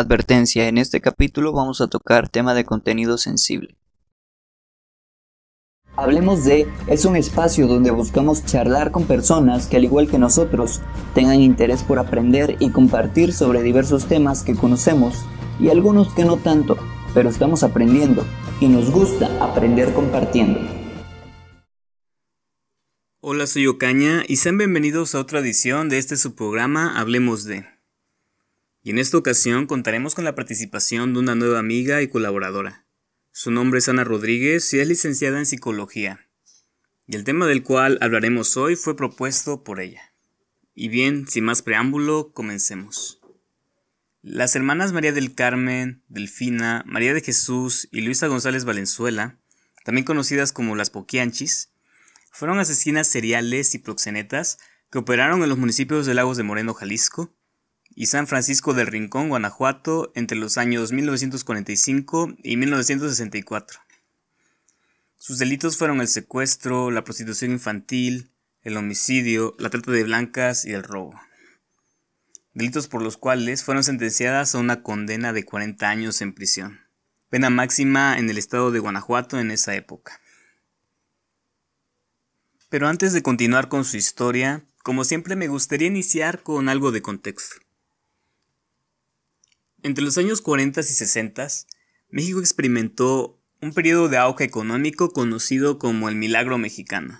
Advertencia, en este capítulo vamos a tocar tema de contenido sensible. Hablemos de es un espacio donde buscamos charlar con personas que al igual que nosotros tengan interés por aprender y compartir sobre diversos temas que conocemos y algunos que no tanto, pero estamos aprendiendo y nos gusta aprender compartiendo. Hola, soy Ocaña y sean bienvenidos a otra edición de este su Hablemos de. Y en esta ocasión contaremos con la participación de una nueva amiga y colaboradora. Su nombre es Ana Rodríguez y es licenciada en psicología. Y el tema del cual hablaremos hoy fue propuesto por ella. Y bien, sin más preámbulo, comencemos. Las hermanas María del Carmen, Delfina, María de Jesús y Luisa González Valenzuela, también conocidas como las Poquianchis, fueron asesinas seriales y proxenetas que operaron en los municipios de Lagos de Moreno, Jalisco, y San Francisco del Rincón, Guanajuato, entre los años 1945 y 1964. Sus delitos fueron el secuestro, la prostitución infantil, el homicidio, la trata de blancas y el robo. Delitos por los cuales fueron sentenciadas a una condena de 40 años en prisión. Pena máxima en el estado de Guanajuato en esa época. Pero antes de continuar con su historia, como siempre me gustaría iniciar con algo de contexto. Entre los años 40 y 60, México experimentó un periodo de auge económico conocido como el milagro mexicano.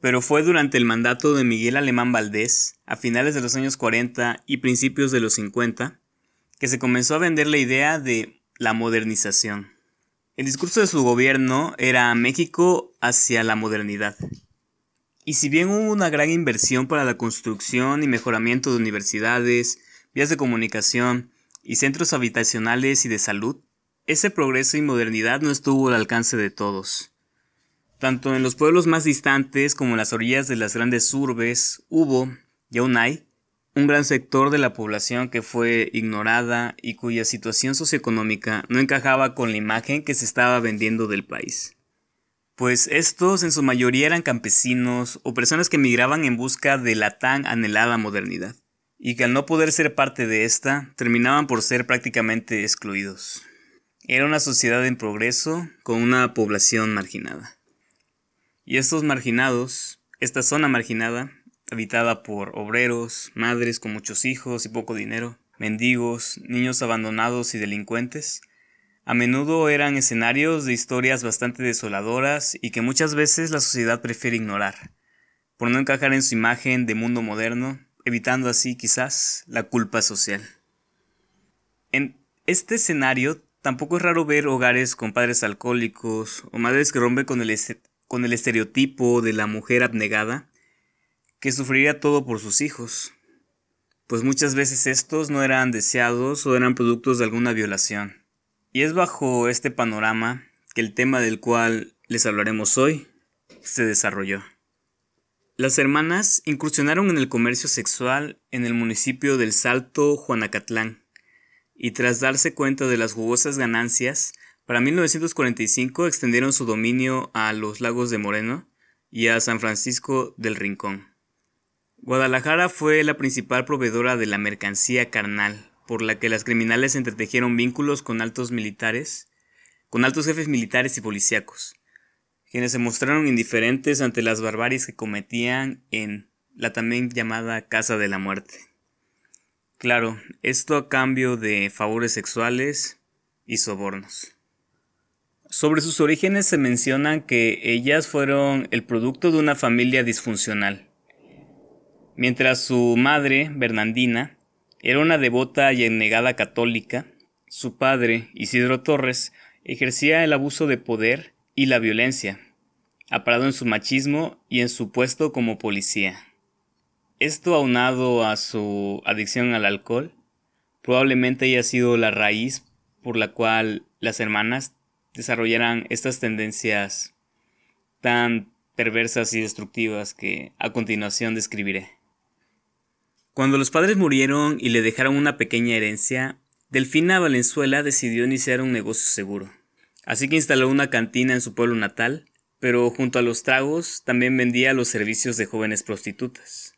Pero fue durante el mandato de Miguel Alemán Valdés, a finales de los años 40 y principios de los 50, que se comenzó a vender la idea de la modernización. El discurso de su gobierno era México hacia la modernidad. Y si bien hubo una gran inversión para la construcción y mejoramiento de universidades, vías de comunicación, y centros habitacionales y de salud, ese progreso y modernidad no estuvo al alcance de todos. Tanto en los pueblos más distantes como en las orillas de las grandes urbes hubo, y aún hay, un gran sector de la población que fue ignorada y cuya situación socioeconómica no encajaba con la imagen que se estaba vendiendo del país. Pues estos en su mayoría eran campesinos o personas que migraban en busca de la tan anhelada modernidad y que al no poder ser parte de esta, terminaban por ser prácticamente excluidos. Era una sociedad en progreso con una población marginada. Y estos marginados, esta zona marginada, habitada por obreros, madres con muchos hijos y poco dinero, mendigos, niños abandonados y delincuentes, a menudo eran escenarios de historias bastante desoladoras y que muchas veces la sociedad prefiere ignorar, por no encajar en su imagen de mundo moderno evitando así quizás la culpa social. En este escenario tampoco es raro ver hogares con padres alcohólicos o madres que rompen con el, este-, con el estereotipo de la mujer abnegada que sufriría todo por sus hijos, pues muchas veces estos no eran deseados o eran productos de alguna violación. Y es bajo este panorama que el tema del cual les hablaremos hoy se desarrolló. Las hermanas incursionaron en el comercio sexual en el municipio del Salto Juanacatlán y tras darse cuenta de las jugosas ganancias, para 1945 extendieron su dominio a los lagos de Moreno y a San Francisco del Rincón. Guadalajara fue la principal proveedora de la mercancía carnal, por la que las criminales entretejieron vínculos con altos militares, con altos jefes militares y policíacos quienes se mostraron indiferentes ante las barbaries que cometían en la también llamada Casa de la Muerte. Claro, esto a cambio de favores sexuales y sobornos. Sobre sus orígenes se menciona que ellas fueron el producto de una familia disfuncional, mientras su madre, Bernandina, era una devota y ennegada católica, su padre, Isidro Torres, ejercía el abuso de poder y la violencia, aparado en su machismo y en su puesto como policía. Esto aunado a su adicción al alcohol, probablemente haya sido la raíz por la cual las hermanas desarrollaran estas tendencias tan perversas y destructivas que a continuación describiré. Cuando los padres murieron y le dejaron una pequeña herencia, Delfina Valenzuela decidió iniciar un negocio seguro. Así que instaló una cantina en su pueblo natal, pero junto a los tragos también vendía los servicios de jóvenes prostitutas.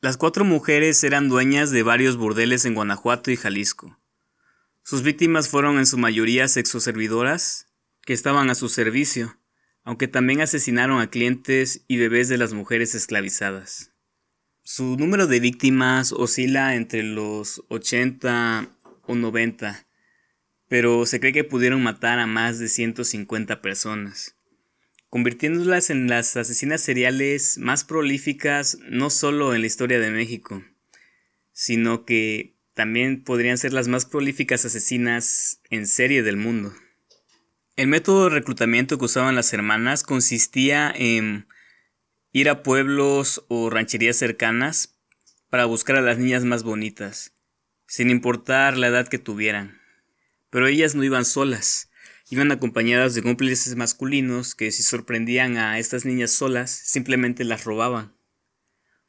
Las cuatro mujeres eran dueñas de varios burdeles en Guanajuato y Jalisco. Sus víctimas fueron en su mayoría sexoservidoras que estaban a su servicio, aunque también asesinaron a clientes y bebés de las mujeres esclavizadas. Su número de víctimas oscila entre los 80 o 90, pero se cree que pudieron matar a más de 150 personas, convirtiéndolas en las asesinas seriales más prolíficas no solo en la historia de México, sino que también podrían ser las más prolíficas asesinas en serie del mundo. El método de reclutamiento que usaban las hermanas consistía en ir a pueblos o rancherías cercanas para buscar a las niñas más bonitas, sin importar la edad que tuvieran. Pero ellas no iban solas, iban acompañadas de cómplices masculinos que si sorprendían a estas niñas solas, simplemente las robaban.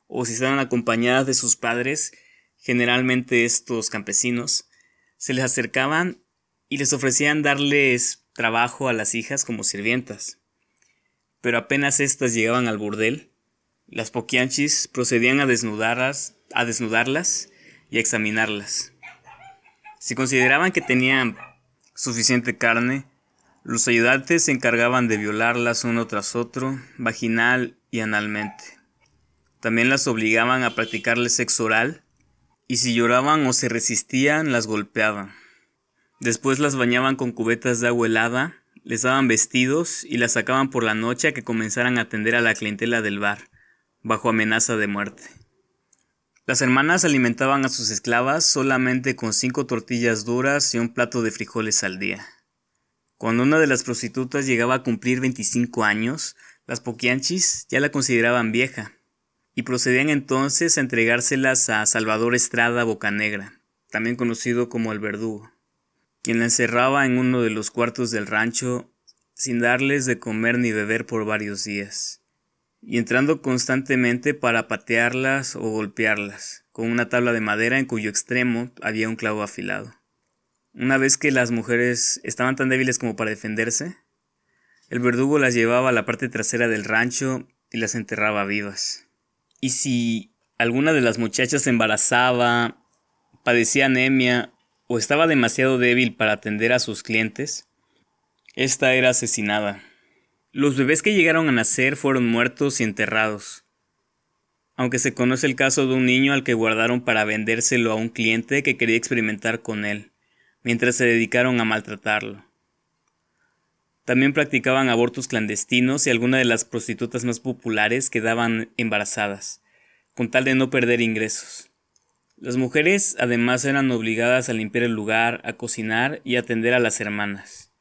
O si estaban acompañadas de sus padres, generalmente estos campesinos, se les acercaban y les ofrecían darles trabajo a las hijas como sirvientas. Pero apenas éstas llegaban al burdel, las poquianchis procedían a desnudarlas, a desnudarlas y a examinarlas. Si consideraban que tenían suficiente carne, los ayudantes se encargaban de violarlas uno tras otro, vaginal y analmente. También las obligaban a practicarle sexo oral, y si lloraban o se resistían, las golpeaban. Después las bañaban con cubetas de agua helada, les daban vestidos y las sacaban por la noche a que comenzaran a atender a la clientela del bar, bajo amenaza de muerte. Las hermanas alimentaban a sus esclavas solamente con cinco tortillas duras y un plato de frijoles al día. Cuando una de las prostitutas llegaba a cumplir 25 años, las poquianchis ya la consideraban vieja y procedían entonces a entregárselas a Salvador Estrada Bocanegra, también conocido como el verdugo, quien la encerraba en uno de los cuartos del rancho sin darles de comer ni beber por varios días y entrando constantemente para patearlas o golpearlas, con una tabla de madera en cuyo extremo había un clavo afilado. Una vez que las mujeres estaban tan débiles como para defenderse, el verdugo las llevaba a la parte trasera del rancho y las enterraba vivas. Y si alguna de las muchachas se embarazaba, padecía anemia o estaba demasiado débil para atender a sus clientes, esta era asesinada. Los bebés que llegaron a nacer fueron muertos y enterrados. Aunque se conoce el caso de un niño al que guardaron para vendérselo a un cliente que quería experimentar con él, mientras se dedicaron a maltratarlo. También practicaban abortos clandestinos y algunas de las prostitutas más populares quedaban embarazadas, con tal de no perder ingresos. Las mujeres además eran obligadas a limpiar el lugar, a cocinar y atender a las hermanas.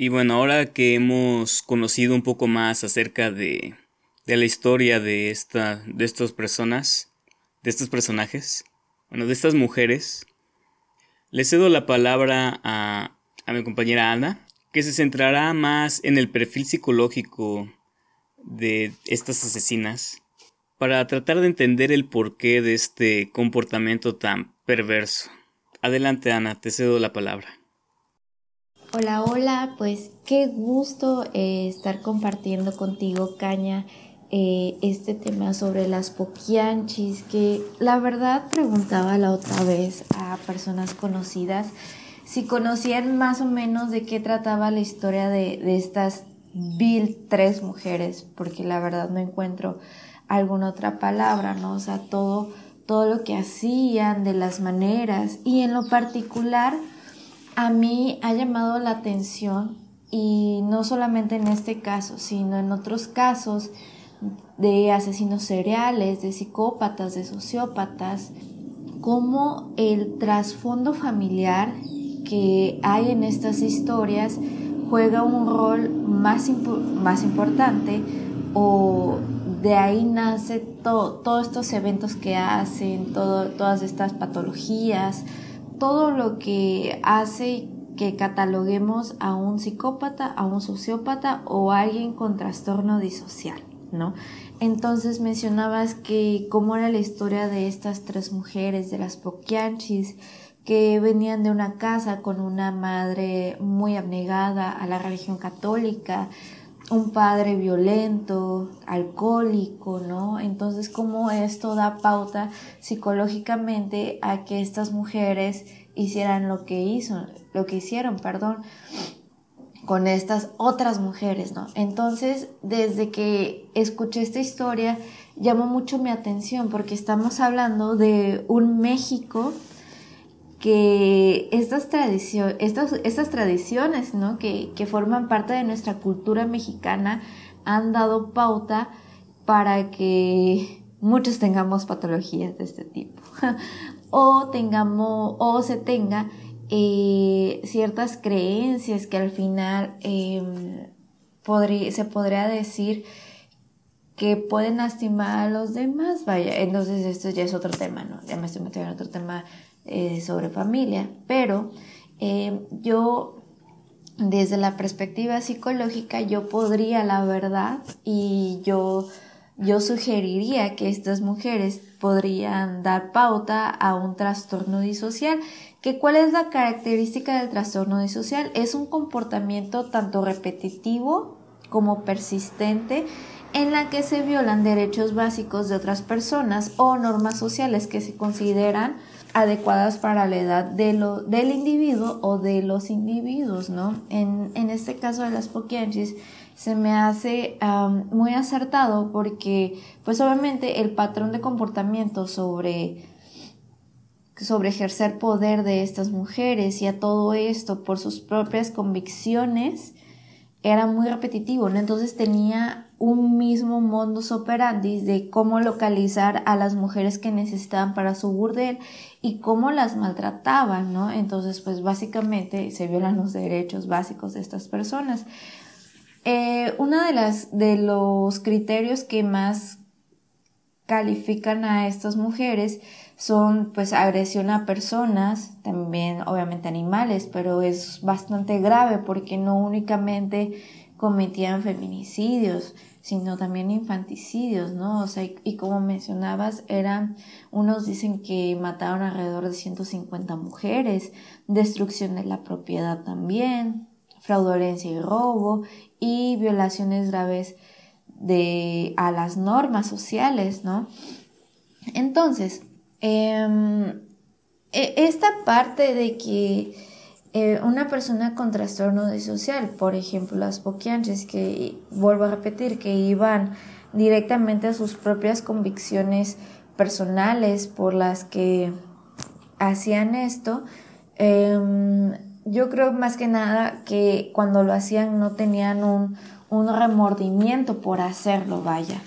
Y bueno, ahora que hemos conocido un poco más acerca de, la historia de, esta, de estas personas, de estos personajes, bueno, de estas mujeres, le cedo la palabra a, a mi compañera Ana, que se centrará más en el perfil psicológico de estas asesinas para tratar de entender el porqué de este comportamiento tan perverso. Adelante, Ana, te cedo la palabra. Hola, hola, pues qué gusto eh, estar compartiendo contigo, Caña, eh, este tema sobre las poquianchis, que la verdad preguntaba la otra vez a personas conocidas si conocían más o menos de qué trataba la historia de, de estas vil tres mujeres, porque la verdad no encuentro alguna otra palabra, ¿no? O sea, todo, todo lo que hacían, de las maneras, y en lo particular, a mí ha llamado la atención y no solamente en este caso, sino en otros casos de asesinos seriales, de psicópatas, de sociópatas, cómo el trasfondo familiar que hay en estas historias juega un rol más, más importante o de ahí nace todos estos eventos que hacen, todas estas patologías, todo lo que hace que cataloguemos a un psicópata, a un sociópata o a alguien con trastorno disocial, ¿no? Entonces mencionabas que cómo era la historia de estas tres mujeres, de las Poquianchis, que venían de una casa con una madre muy abnegada a la religión católica, un padre violento, alcohólico, ¿no? Entonces, ¿cómo esto da pauta psicológicamente a que estas mujeres hicieran lo que hizo, lo que hicieron, perdón, con estas otras mujeres, ¿no? Entonces, desde que escuché esta historia, llamó mucho mi atención porque estamos hablando de un México que estas, estas, estas tradiciones ¿no? que, forman parte de nuestra cultura mexicana han dado pauta para que muchos tengamos patologías de este tipo o tengamos o se tenga eh, ciertas creencias que al final em, se podría decir que pueden lastimar a los demás, vaya, entonces esto ya es otro tema, ¿no? Ya me estoy metiendo en otro tema eh, sobre familia, pero eh, yo desde la perspectiva psicológica yo podría la verdad y yo, yo sugeriría que estas mujeres podrían dar pauta a un trastorno disocial. ¿Que ¿Cuál es la característica del trastorno disocial? Es un comportamiento tanto repetitivo como persistente en la que se violan derechos básicos de otras personas o normas sociales que se consideran adecuadas para la edad de lo, del individuo o de los individuos, ¿no? En, este caso de las poquianchis se me hace muy acertado porque pues obviamente el patrón de comportamiento sobre sobre ejercer poder de estas mujeres y a todo esto por sus propias convicciones era muy repetitivo, ¿no? Entonces tenía un mismo modus operandi de cómo localizar a las mujeres que necesitaban para su burdel y cómo las maltrataban, ¿no? Entonces, pues básicamente se violan los derechos básicos de estas personas. Eh, uno de, las, de los criterios que más califican a estas mujeres son pues agresión a personas, también obviamente animales, pero es bastante grave porque no únicamente cometían feminicidios, sino también infanticidios, ¿no? O sea, y, como mencionabas, eran, unos dicen que mataron alrededor de 150 mujeres, destrucción de la propiedad también, fraudulencia y robo, y violaciones graves de, a las normas sociales, ¿no? Entonces, em, e, esta parte de que eh, una persona con trastorno social, por ejemplo las poquianches, que vuelvo a repetir, que iban directamente a sus propias convicciones personales por las que hacían esto, em, yo creo más que nada que cuando lo hacían no tenían un remordimiento por hacerlo, vaya.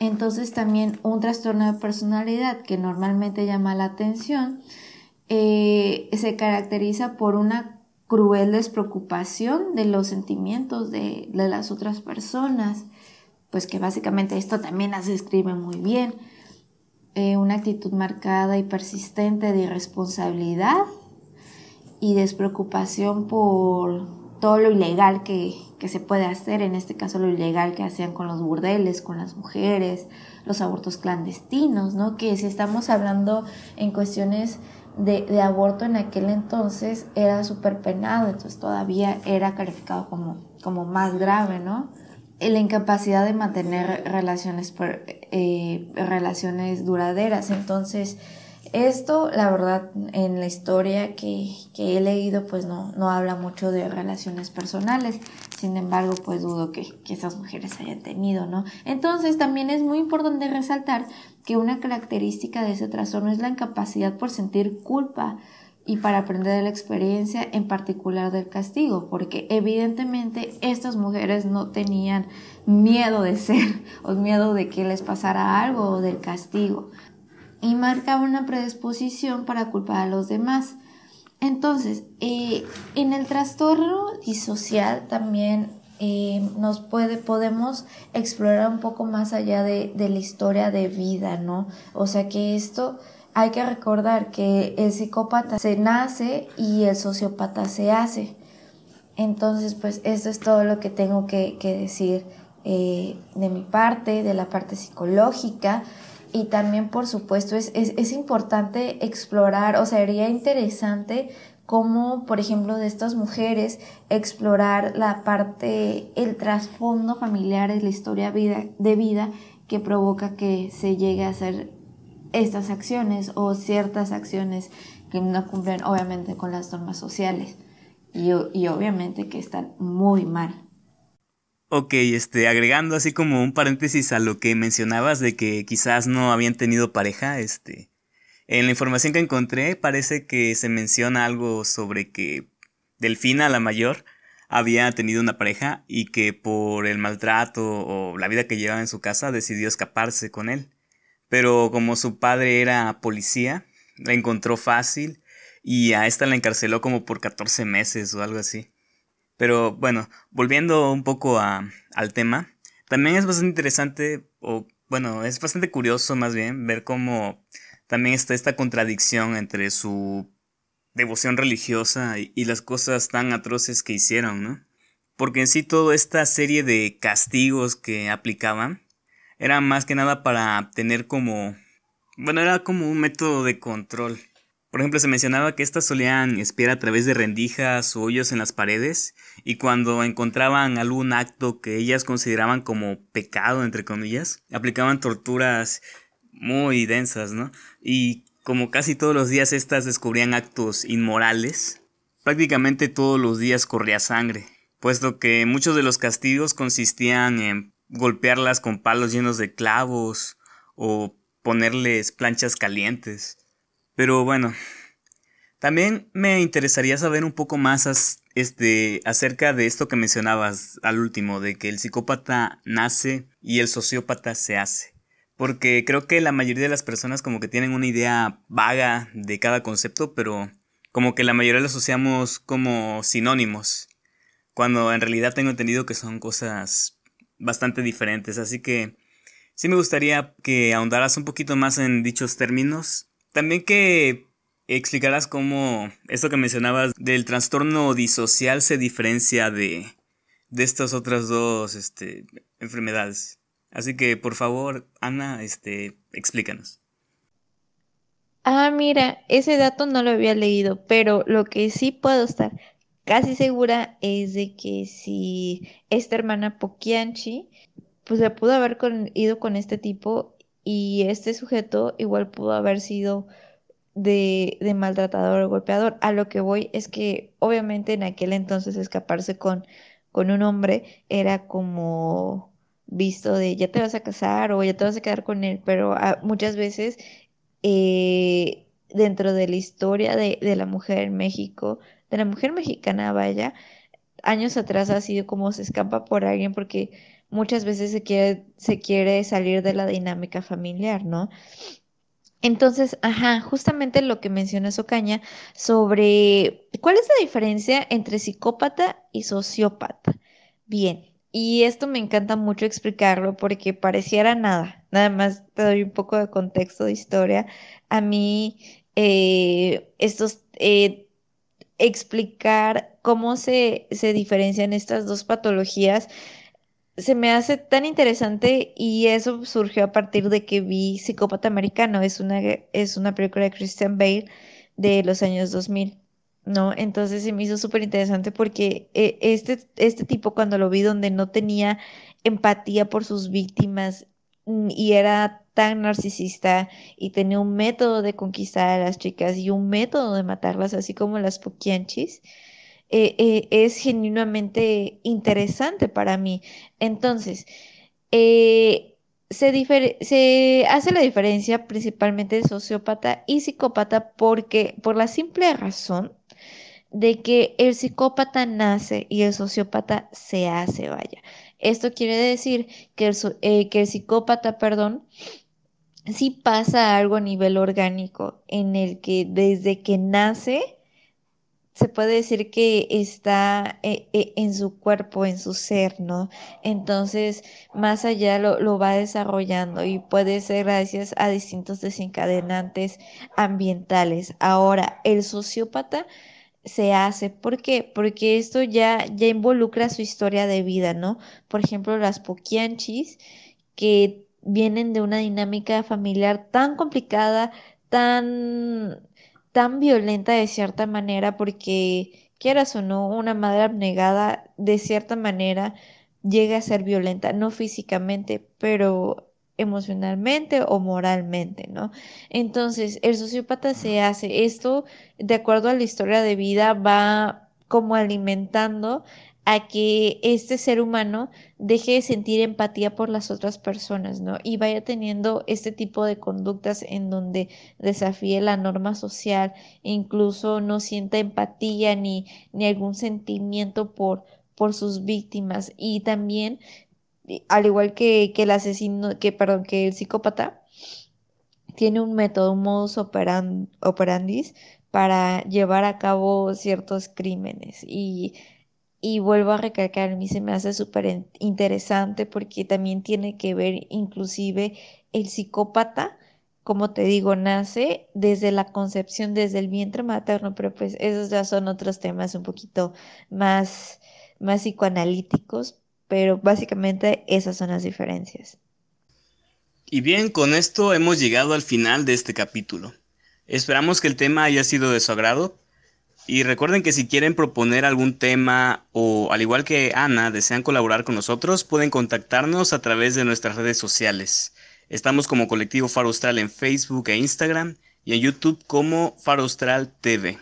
Entonces también un trastorno de personalidad que normalmente llama la atención eh, se caracteriza por una cruel despreocupación de los sentimientos de, las otras personas, pues que básicamente esto también las describe muy bien. Eh, una actitud marcada y persistente de irresponsabilidad y despreocupación por todo lo ilegal que, se puede hacer, en este caso lo ilegal que hacían con los burdeles, con las mujeres, los abortos clandestinos, ¿no? Que si estamos hablando en cuestiones de, aborto en aquel entonces era súper penado, entonces todavía era calificado como, como más grave, ¿no? la incapacidad de mantener relaciones, eh, relaciones duraderas. Entonces, esto, la verdad, en la historia que, he leído, pues no, no, habla mucho de relaciones personales. Sin embargo, pues dudo que, que esas mujeres hayan tenido, ¿no? Entonces, también es muy importante resaltar que una característica de ese trastorno es la incapacidad por sentir culpa y para aprender de la experiencia, en particular del castigo, porque evidentemente estas mujeres no tenían miedo de ser o miedo de que les pasara algo o del castigo y marca una predisposición para culpar a los demás. Entonces, eh, en el trastorno disocial también eh, nos puede, podemos explorar un poco más allá de, la historia de vida, ¿no? O sea que esto hay que recordar que el psicópata se nace y el sociópata se hace. Entonces, pues esto es todo lo que tengo que, decir eh, de mi parte, de la parte psicológica y también, por supuesto, es, importante explorar, o sea, sería interesante cómo por ejemplo, de estas mujeres, explorar la parte, el trasfondo familiar, la historia vida, de vida que provoca que se llegue a hacer estas acciones o ciertas acciones que no cumplen, obviamente, con las normas sociales. Y, y obviamente que están muy mal. Ok, este, agregando así como un paréntesis a lo que mencionabas de que quizás no habían tenido pareja, este, en la información que encontré parece que se menciona algo sobre que Delfina, la mayor, había tenido una pareja y que por el maltrato o la vida que llevaba en su casa decidió escaparse con él. Pero como su padre era policía, la encontró fácil y a esta la encarceló como por 14 meses o algo así. Pero bueno, volviendo un poco a, al tema, también es bastante interesante, o bueno, es bastante curioso más bien ver cómo también está esta contradicción entre su devoción religiosa y, las cosas tan atroces que hicieron, ¿no? Porque en sí toda esta serie de castigos que aplicaban era más que nada para tener como... Bueno, era como un método de control por ejemplo, se mencionaba que estas solían espiar a través de rendijas o hoyos en las paredes y cuando encontraban algún acto que ellas consideraban como pecado, entre comillas, aplicaban torturas muy densas, ¿no? Y como casi todos los días estas descubrían actos inmorales, prácticamente todos los días corría sangre, puesto que muchos de los castigos consistían en golpearlas con palos llenos de clavos o ponerles planchas calientes. Pero bueno, también me interesaría saber un poco más este, acerca de esto que mencionabas al último, de que el psicópata nace y el sociópata se hace. Porque creo que la mayoría de las personas como que tienen una idea vaga de cada concepto, pero como que la mayoría lo asociamos como sinónimos, cuando en realidad tengo entendido que son cosas bastante diferentes. Así que sí me gustaría que ahondaras un poquito más en dichos términos también que explicarás cómo esto que mencionabas del trastorno disocial se diferencia de, de estas otras dos este, enfermedades. Así que, por favor, Ana, este, explícanos. Ah, mira, ese dato no lo había leído, pero lo que sí puedo estar casi segura es de que si esta hermana Poquianchi, pues se pudo haber ido con este tipo y este sujeto igual pudo haber sido de, maltratador o golpeador. A lo que voy es que obviamente en aquel entonces escaparse con, con un hombre era como visto de ya te vas a casar o ya te vas a quedar con él, pero ah, muchas veces eh, dentro de la historia de, de la mujer en México, de la mujer mexicana, vaya, años atrás ha sido como se escapa por alguien porque muchas veces se quiere, se quiere salir de la dinámica familiar, ¿no? Entonces, ajá, justamente lo que menciona Socaña sobre cuál es la diferencia entre psicópata y sociópata. Bien, y esto me encanta mucho explicarlo porque pareciera nada, nada más te doy un poco de contexto de historia. A mí, eh, estos, eh, explicar cómo se, se diferencian estas dos patologías se me hace tan interesante y eso surgió a partir de que vi Psicópata Americano, es una, es una película de Christian Bale de los años 2000, ¿no? Entonces se me hizo súper interesante porque eh, este, este tipo cuando lo vi donde no tenía empatía por sus víctimas mm, y era tan narcisista y tenía un método de conquistar a las chicas y un método de matarlas, así como las poquianchis, eh, eh, es genuinamente interesante para mí. Entonces, eh, se, hace la diferencia principalmente de sociópata y psicópata porque, por la simple razón de que el psicópata nace y el sociópata se hace, vaya. Esto quiere decir que el, que el psicópata, perdón, sí pasa algo a nivel orgánico en el que desde que nace se puede decir que está eh, eh, en su cuerpo, en su ser, ¿no? Entonces, más allá lo, va desarrollando y puede ser gracias a distintos desencadenantes ambientales. Ahora, el sociópata se hace, ¿por qué? Porque esto ya, ya involucra su historia de vida, ¿no? Por ejemplo, las poquianchis que vienen de una dinámica familiar tan complicada, tan tan violenta de cierta manera porque, quieras o no, una madre abnegada de cierta manera llega a ser violenta, no físicamente, pero emocionalmente o moralmente, ¿no? Entonces, el sociópata se hace esto de acuerdo a la historia de vida, va como alimentando que este ser humano deje de sentir empatía por las otras personas, ¿no? Y vaya teniendo este tipo de conductas en donde desafíe la norma social, e incluso no sienta empatía ni, ni algún sentimiento por, por sus víctimas. Y también, al igual que, el asesino, que perdón, que el psicópata, tiene un método, un modus operandi, para llevar a cabo ciertos crímenes. Y y vuelvo a recalcar, a mí se me hace súper interesante porque también tiene que ver inclusive el psicópata, como te digo, nace desde la concepción, desde el vientre materno, pero pues esos ya son otros temas un poquito más, más psicoanalíticos, pero básicamente esas son las diferencias. Y bien, con esto hemos llegado al final de este capítulo. Esperamos que el tema haya sido de su agrado y recuerden que si quieren proponer algún tema o al igual que Ana desean colaborar con nosotros, pueden contactarnos a través de nuestras redes sociales. Estamos como Colectivo Faro Austral en Facebook e Instagram y en YouTube como Faro Austral TV.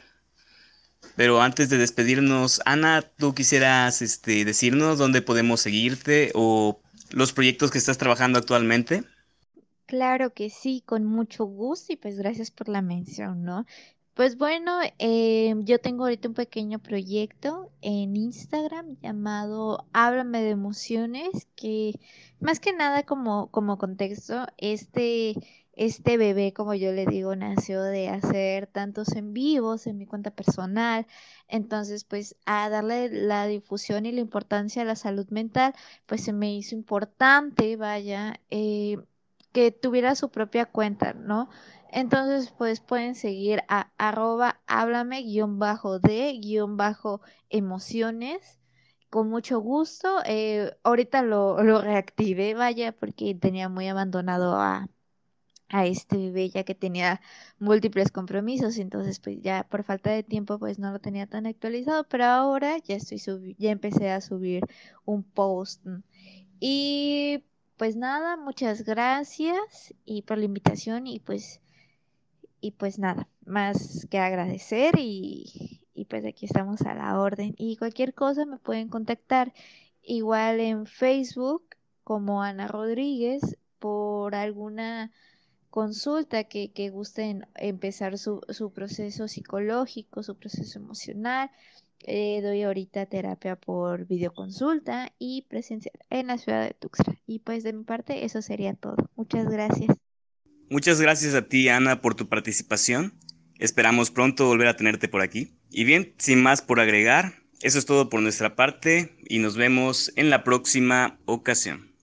Pero antes de despedirnos, Ana, tú quisieras este, decirnos dónde podemos seguirte o los proyectos que estás trabajando actualmente. Claro que sí, con mucho gusto y pues gracias por la mención, ¿no? Pues bueno, eh, yo tengo ahorita un pequeño proyecto en Instagram llamado Háblame de emociones, que más que nada como, como contexto, este, este bebé, como yo le digo, nació de hacer tantos en vivos en mi cuenta personal. Entonces, pues a darle la difusión y la importancia a la salud mental, pues se me hizo importante, vaya, eh, que tuviera su propia cuenta, ¿no? Entonces, pues pueden seguir a arroba háblame guión bajo de guión bajo emociones. Con mucho gusto. Eh, ahorita lo, reactivé, vaya, porque tenía muy abandonado a, este bebé ya que tenía múltiples compromisos, entonces pues ya por falta de tiempo pues no lo tenía tan actualizado, pero ahora ya estoy ya empecé a subir un post. Y pues nada, muchas gracias y por la invitación y pues y pues nada, más que agradecer y, pues aquí estamos a la orden. Y cualquier cosa me pueden contactar igual en Facebook como Ana Rodríguez por alguna consulta que, que gusten empezar su, proceso psicológico, su proceso emocional. Eh, doy ahorita terapia por videoconsulta y presencial en la ciudad de Tuxtla. Y pues de mi parte eso sería todo. Muchas gracias. Muchas gracias a ti, Ana, por tu participación. Esperamos pronto volver a tenerte por aquí. Y bien, sin más por agregar, eso es todo por nuestra parte y nos vemos en la próxima ocasión.